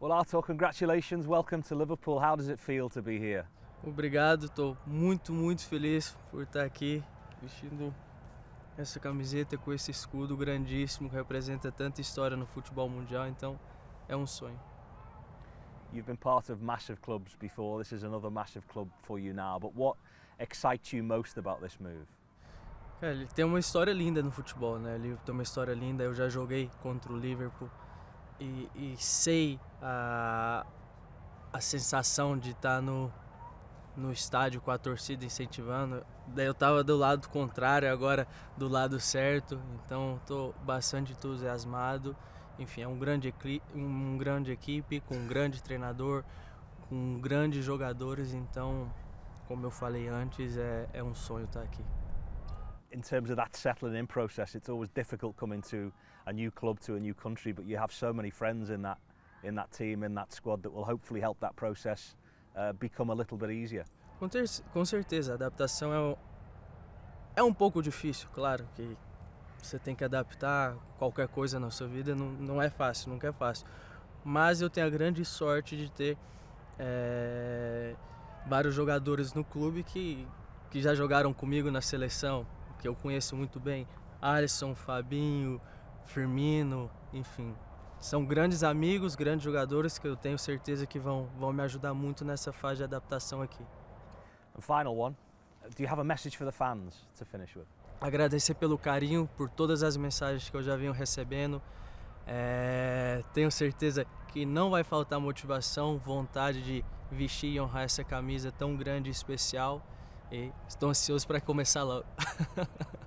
Olá, Arthur, congratulations. Welcome to Liverpool. How does it feel to be here? Obrigado, estou muito, muito feliz por estar aqui vestindo essa camiseta com esse escudo grandíssimo que representa tanta história no futebol mundial, então é um sonho. You've been part of massive clubs before. This is another massive club for you now, but what excites you most about this move? Cara, ele tem uma história linda no futebol, né? Ele tem uma história linda. Eu já joguei contra o Liverpool e, e sei a, a sensação de estar tá no, no estádio com a torcida incentivando. Daí eu tava do lado contrário, agora do lado certo. Então estou bastante entusiasmado. Enfim, é um grande, um grande equipe, com um grande treinador, com grandes jogadores. Então, como eu falei antes, é, é um sonho estar tá aqui in terms of that settling in process, it's always difficult coming to a new club, to a new country, but you have so many friends in that, in that team, in that squad that will hopefully help that process uh, become a little bit easier. Com, ter com certeza, a adaptação é um, é um pouco difícil, claro, que você tem que adaptar qualquer coisa na sua vida, não, não é fácil, nunca é fácil. Mas eu tenho a grande sorte de ter é, vários jogadores no clube que, que já jogaram comigo na seleção, que eu conheço muito bem, Alisson, Fabinho, Firmino, enfim. São grandes amigos, grandes jogadores que eu tenho certeza que vão, vão me ajudar muito nessa fase de adaptação aqui. And final one. Do you have a message for the fans to finish with? Agradecer pelo carinho, por todas as mensagens que eu já venho recebendo. É, tenho certeza que não vai faltar motivação, vontade de vestir e honrar essa camisa tão grande e especial. E estou ansioso para começar logo.